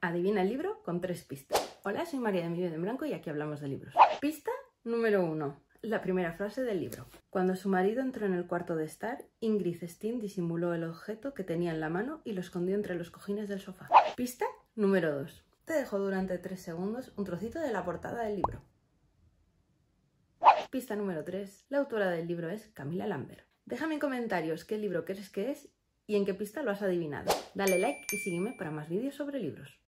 Adivina el libro con tres pistas. Hola, soy María de Miguel en Blanco y aquí hablamos de libros. Pista número uno. La primera frase del libro. Cuando su marido entró en el cuarto de estar, Ingrid Stein disimuló el objeto que tenía en la mano y lo escondió entre los cojines del sofá. Pista número 2. Te dejo durante tres segundos un trocito de la portada del libro. Pista número 3. La autora del libro es Camila Lambert. Déjame en comentarios qué libro crees que es y en qué pista lo has adivinado. Dale like y sígueme para más vídeos sobre libros.